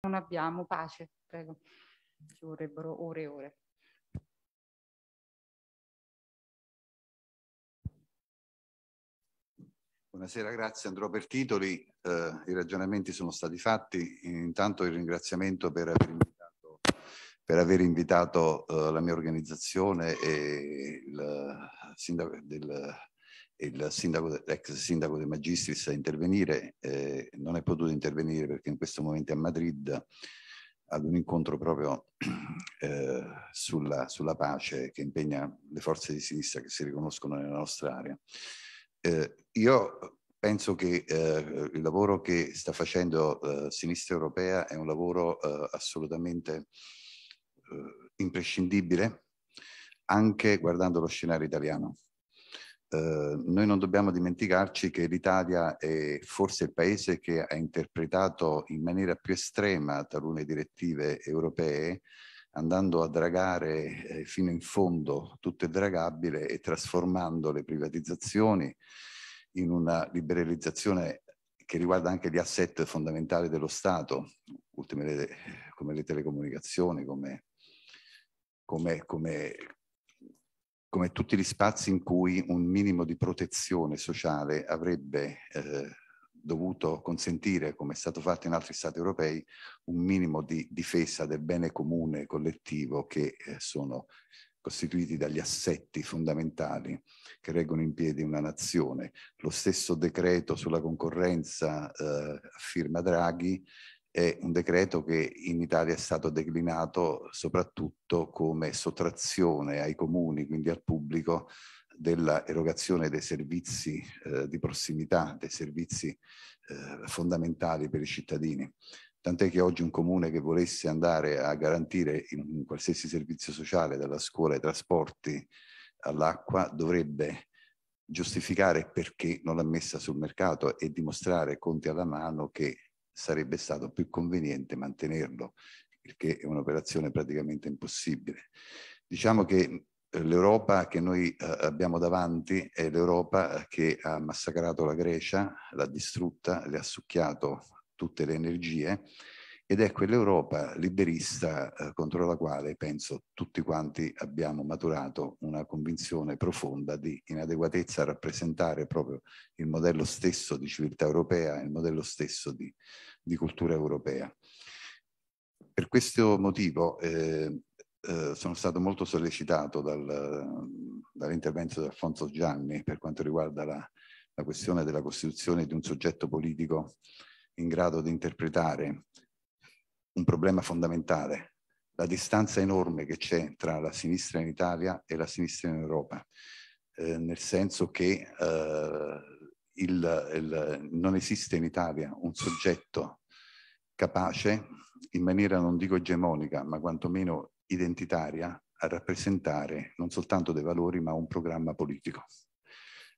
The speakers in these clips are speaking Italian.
non abbiamo pace, prego. Ci vorrebbero ore e ore. Buonasera, grazie. Andrò per titoli. Eh, I ragionamenti sono stati fatti. Intanto il ringraziamento per aver invitato, per aver invitato eh, la mia organizzazione e il sindaco del il Sindaco, l'ex sindaco De Magistris a intervenire, eh, non è potuto intervenire perché in questo momento è a Madrid ad un incontro proprio eh, sulla, sulla, pace che impegna le forze di sinistra che si riconoscono nella nostra area. Eh, io penso che eh, il lavoro che sta facendo eh, Sinistra Europea è un lavoro eh, assolutamente imprescindibile anche guardando lo scenario italiano Ehm, noi non dobbiamo dimenticarci che l'Italia è forse il paese che ha interpretato in maniera più estrema talune direttive europee, andando a dragare eh, fino in fondo tutto il dragabile e trasformando le privatizzazioni in una liberalizzazione che riguarda anche gli asset fondamentali dello Stato, ultime, come le telecomunicazioni, come, come, come, come tutti gli spazi in cui un minimo di protezione sociale avrebbe eh, dovuto consentire, come è stato fatto in altri Stati europei, un minimo di difesa del bene comune collettivo che eh, sono costituiti dagli assetti fondamentali che reggono in piedi una nazione. Lo stesso decreto sulla concorrenza eh, firma Draghi è un decreto che in Italia è stato declinato soprattutto come sottrazione ai comuni, quindi al pubblico, dell'erogazione dei servizi eh, di prossimità, dei servizi eh, fondamentali per i cittadini. Tant'è che oggi un comune che volesse andare a garantire un qualsiasi servizio sociale, dalla scuola ai trasporti all'acqua, dovrebbe giustificare perché non l'ha messa sul mercato e dimostrare conti alla mano che sarebbe stato più conveniente mantenerlo, perché è un'operazione praticamente impossibile. Diciamo che eh, l'Europa che noi eh, abbiamo davanti è l'Europa che ha massacrato la Grecia, l'ha distrutta, le ha succhiato tutte le energie ed è quell'Europa liberista eh, contro la quale penso tutti quanti abbiamo maturato una convinzione profonda di inadeguatezza a rappresentare proprio il modello stesso di civiltà europea, il modello stesso di, di cultura europea. Per questo motivo eh, eh, sono stato molto sollecitato dal, dall'intervento di Alfonso Gianni per quanto riguarda la, la questione della costituzione di un soggetto politico in grado di interpretare un problema fondamentale, la distanza enorme che c'è tra la sinistra in Italia e la sinistra in Europa, eh, nel senso che eh, il, il, non esiste in Italia un soggetto capace, in maniera non dico egemonica, ma quantomeno identitaria, a rappresentare non soltanto dei valori, ma un programma politico.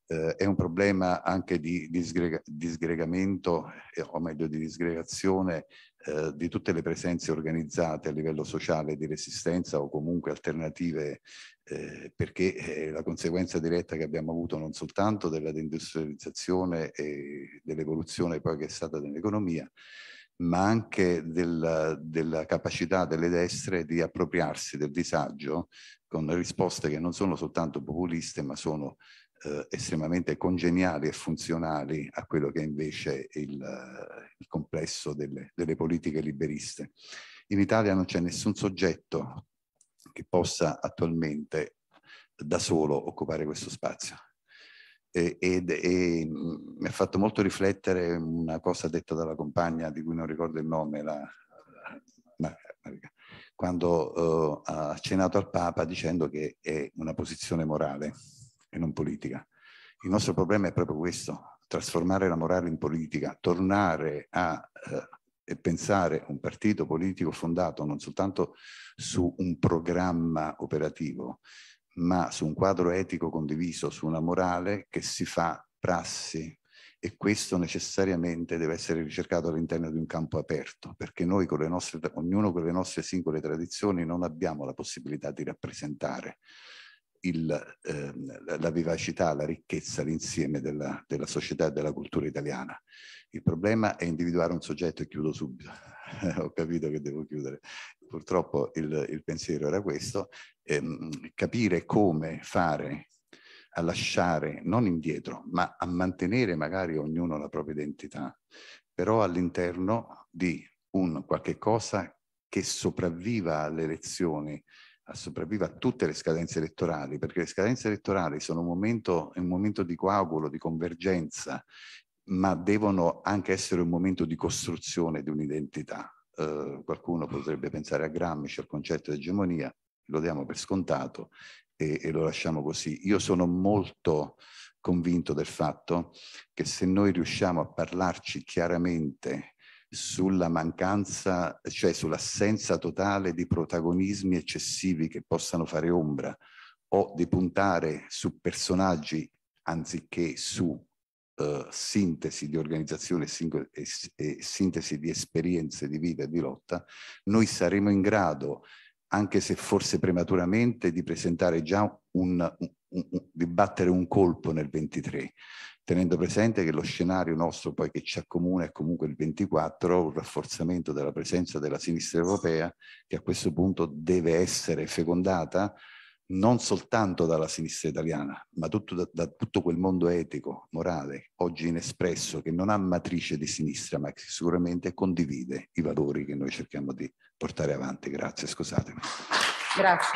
Eh, è un problema anche di disgrega disgregamento, eh, o meglio di disgregazione eh, di tutte le presenze organizzate a livello sociale di resistenza o comunque alternative, eh, perché è eh, la conseguenza diretta che abbiamo avuto non soltanto della deindustrializzazione e dell'evoluzione poi che è stata dell'economia, ma anche della, della, capacità delle destre di appropriarsi del disagio con risposte che non sono soltanto populiste, ma sono eh, estremamente congeniali e funzionali a quello che è invece il, eh, il complesso delle, delle, politiche liberiste. In Italia non c'è nessun soggetto che possa attualmente da solo occupare questo spazio. E, ed, e mm, mi ha fatto molto riflettere una cosa detta dalla compagna di cui non ricordo il nome, la, la, la, quando eh, ha accennato al Papa dicendo che è una posizione morale e non politica. Il nostro problema è proprio questo, trasformare la morale in politica, tornare a eh, pensare un partito politico fondato non soltanto su un programma operativo, ma su un quadro etico condiviso, su una morale che si fa prassi, e questo necessariamente deve essere ricercato all'interno di un campo aperto, perché noi con le nostre, ognuno con le nostre singole tradizioni non abbiamo la possibilità di rappresentare il, eh, la vivacità, la ricchezza, l'insieme della, della, società e della cultura italiana. Il problema è individuare un soggetto e chiudo subito. Ho capito che devo chiudere. Purtroppo il, il pensiero era questo, ehm, capire come fare a lasciare non indietro, ma a mantenere magari ognuno la propria identità, però all'interno di un qualche cosa che sopravviva alle elezioni sopravviva a tutte le scadenze elettorali, perché le scadenze elettorali sono un momento, un momento di coagulo, di convergenza, ma devono anche essere un momento di costruzione di un'identità. Eh, qualcuno potrebbe pensare a Gramsci, al concetto di egemonia, lo diamo per scontato e, e lo lasciamo così. Io sono molto convinto del fatto che se noi riusciamo a parlarci chiaramente sulla mancanza, cioè sull'assenza totale di protagonismi eccessivi che possano fare ombra o di puntare su personaggi anziché su eh, sintesi di organizzazione e, e sintesi di esperienze di vita e di lotta, noi saremo in grado, anche se forse prematuramente, di presentare già un, un, un, di battere un colpo nel 23 tenendo presente che lo scenario nostro poi che ci accomuna è comunque il 24, un rafforzamento della presenza della sinistra europea che a questo punto deve essere fecondata non soltanto dalla sinistra italiana, ma tutto, da, da tutto quel mondo etico, morale, oggi inespresso, che non ha matrice di sinistra, ma che sicuramente condivide i valori che noi cerchiamo di portare avanti. Grazie, scusatemi. Grazie.